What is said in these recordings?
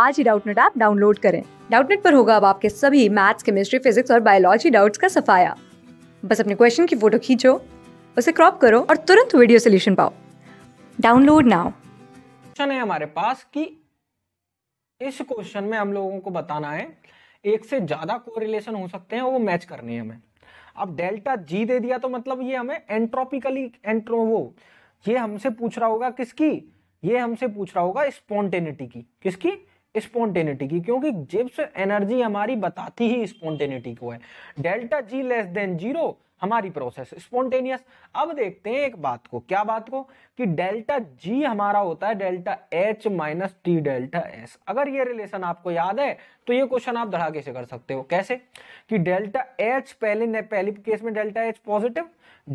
आज ही Doubtnut app download करें डाउटनेट पर होगा अब आपके सभी मैथ्स केमिस्ट्री फिजिक्स और बायोलॉजी डाउट्स का सफाया बस अपने क्वेश्चन की फोटो खींचो उसे क्रॉप करो और तुरंत वीडियो सोल्यूशन पाओ डाउनलोड नाउ क्वेश्चन है हमारे पास कि इस क्वेश्चन में हम लोगों को बताना है एक से ज्यादा कोरिलेशन हो सकते हैं वो मैच करने हैं हमें अब डेल्टा जी दे दिया तो मतलब ये हमें एंट्रोपिकली एंट्रो वो ये हमसे पूछ रहा होगा किसकी ये हमसे पूछ रहा होगा स्पॉन्टेनिटी की किसकी स्पॉन्टेनिटी की क्योंकि जिप्स एनर्जी हमारी बताती ही स्पॉन्टेनिटी को है delta G less than zero हमारी प्रोसेस स्पॉन्टेनियस अब देखते हैं एक बात को क्या बात को कि डेल्टा जी हमारा होता है delta H minus T delta S अगर ये रिलेशन आपको याद है तो ये क्वेश्चन आप धड़ाके से कर सकते हो कैसे कि डेल्टा एच पहले ने पहले केस में delta H positive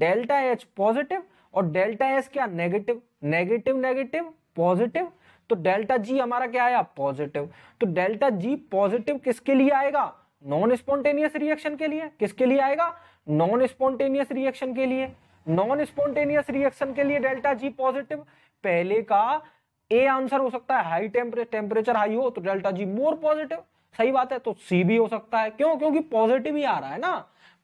delta H positive और डेल्टा एस क्या नेगेटिव नेगेटिव नेगेटिव पॉजिटिव तो डेल्टा जी हमारा क्या आया पॉजिटिव तो डेल्टा जी पॉजिटिव किसके लिए आएगा नॉन स्पॉन्टेनियस रिएक्शन के लिए किसके लिए आएगा नॉन स्पॉन्टेनियस रिएक्शन के लिए नॉन स्पॉन्टेनियस रिएक्शन के लिए डेल्टा जी पॉजिटिव पहले का ए आंसर हो सकता है हाई टेम्परेचर हाई हो तो डेल्टा जी मोर पॉजिटिव सही बात है तो सी भी हो सकता है क्यों क्योंकि पॉजिटिव ही आ रहा है ना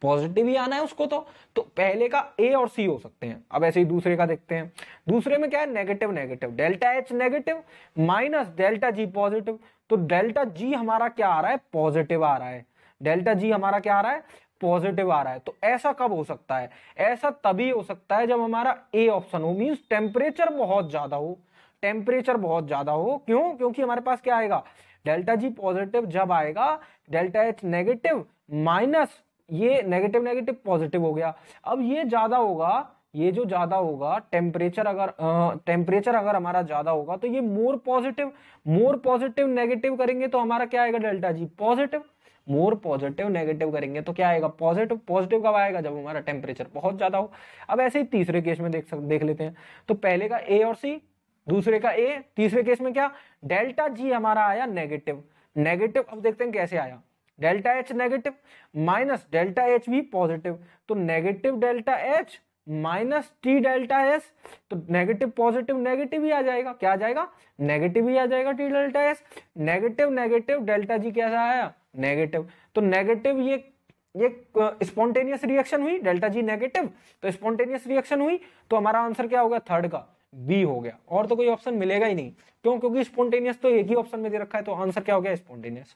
पॉजिटिव ही आना है उसको तो तो पहले का ए और सी हो सकते हैं अब ऐसे ही दूसरे का देखते हैं दूसरे में क्या है negative negative delta H negative minus delta G positive तो डेल्टा जी हमारा क्या आ रहा है पॉजिटिव आ रहा है डेल्टा जी हमारा क्या आ रहा है पॉजिटिव आ रहा है तो ऐसा कब हो सकता है ऐसा तभी हो सकता है जब हमारा ए ऑप्शन हो मीन्स टेम्परेचर बहुत ज्यादा हो टेम्परेचर बहुत ज्यादा हो क्यों क्योंकि हमारे पास क्या आएगा डेल्टा जी पॉजिटिव जब आएगा डेल्टा एच नेगेटिव माइनस ये नेगेटिव नेगेटिव पॉजिटिव हो गया अब ये ज़्यादा होगा ये जो ज़्यादा होगा टेम्परेचर अगर टेम्परेचर अगर हमारा ज़्यादा होगा तो ये more positive more positive negative करेंगे तो हमारा क्या आएगा delta G positive more positive negative करेंगे तो क्या आएगा पॉजिटिव पॉजिटिव कब आएगा जब हमारा टेम्परेचर बहुत ज़्यादा हो अब ऐसे ही तीसरे केस में देख सक देख लेते हैं तो पहले का ए और सी दूसरे का ए तीसरे केस में क्या डेल्टा जी हमारा आया नेगेटिव नेगेटिव अब देखते हैं कैसे आया delta H negative minus delta H भी पॉजिटिव तो negative delta H minus T delta S तो नेगेटिव पॉजिटिव नेगेटिव ही आ जाएगा क्या आ जाएगा नेगेटिव ही आ जाएगा T delta S negative negative delta G कैसा आया नेगेटिव तो नेगेटिव ये ये स्पॉन्टेनियस रिएक्शन हुई डेल्टा जी नेगेटिव तो स्पॉन्टेनियस रिएक्शन हुई तो हमारा आंसर क्या होगा थर्ड का बी हो गया और तो कोई ऑप्शन मिलेगा ही नहीं क्यों क्योंकि स्पॉन्टेनियस तो एक ही ऑप्शन में दे रखा है तो आंसर क्या हो गया स्पॉन्टेनियस